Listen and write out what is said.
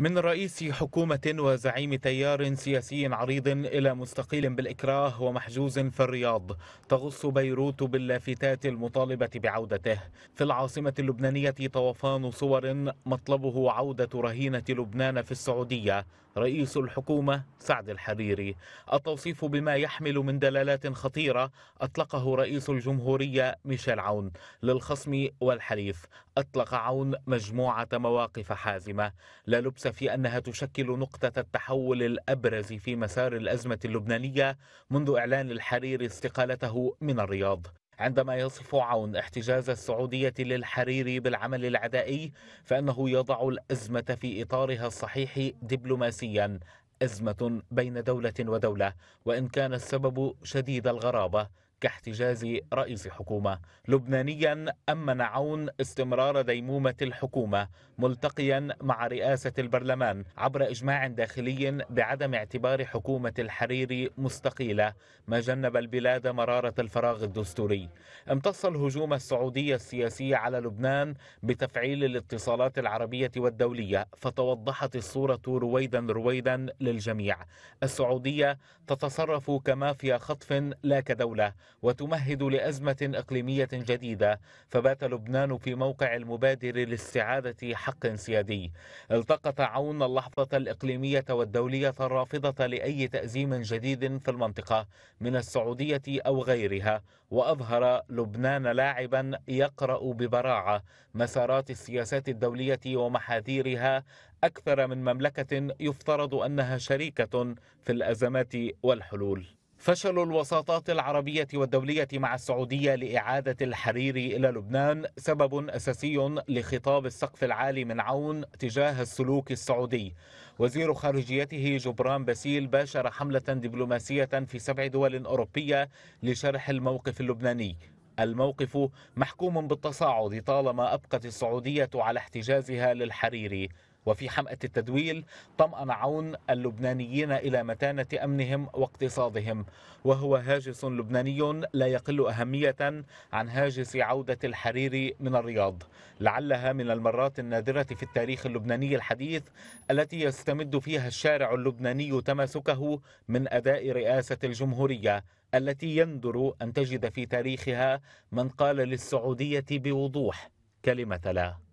من رئيس حكومة وزعيم تيار سياسي عريض إلى مستقيل بالإكراه ومحجوز في الرياض تغص بيروت باللافتات المطالبة بعودته في العاصمة اللبنانية طوفان صور مطلبه عودة رهينة لبنان في السعودية رئيس الحكومة سعد الحريري التوصيف بما يحمل من دلالات خطيرة أطلقه رئيس الجمهورية ميشيل عون للخصم والحليف أطلق عون مجموعة مواقف حازمة لا لبس في أنها تشكل نقطة التحول الأبرز في مسار الأزمة اللبنانية منذ إعلان الحرير استقالته من الرياض عندما يصف عون احتجاز السعودية للحريري بالعمل العدائي فإنه يضع الأزمة في إطارها الصحيح دبلوماسيا أزمة بين دولة ودولة وإن كان السبب شديد الغرابة كاحتجاز رئيس حكومة لبنانيا أمن عون استمرار ديمومة الحكومة ملتقيا مع رئاسة البرلمان عبر إجماع داخلي بعدم اعتبار حكومة الحريري مستقيلة ما جنب البلاد مرارة الفراغ الدستوري امتص الهجوم السعودي السياسي على لبنان بتفعيل الاتصالات العربية والدولية فتوضحت الصورة رويدا رويدا للجميع السعودية تتصرف كمافيا خطف لا كدولة وتمهد لأزمة إقليمية جديدة فبات لبنان في موقع المبادر لاستعادة حق سيادي التقط عون اللحظة الإقليمية والدولية الرافضة لأي تأزيم جديد في المنطقة من السعودية أو غيرها وأظهر لبنان لاعبا يقرأ ببراعة مسارات السياسات الدولية ومحاذيرها أكثر من مملكة يفترض أنها شريكة في الأزمات والحلول فشل الوساطات العربية والدولية مع السعودية لإعادة الحرير إلى لبنان سبب أساسي لخطاب السقف العالي من عون تجاه السلوك السعودي وزير خارجيته جبران باسيل باشر حملة دبلوماسية في سبع دول أوروبية لشرح الموقف اللبناني الموقف محكوم بالتصاعد طالما أبقت السعودية على احتجازها للحرير وفي حمأة التدويل طمأن عون اللبنانيين إلى متانة أمنهم واقتصادهم وهو هاجس لبناني لا يقل أهمية عن هاجس عودة الحريري من الرياض لعلها من المرات النادرة في التاريخ اللبناني الحديث التي يستمد فيها الشارع اللبناني تماسكه من أداء رئاسة الجمهورية التي يندر أن تجد في تاريخها من قال للسعودية بوضوح كلمة لا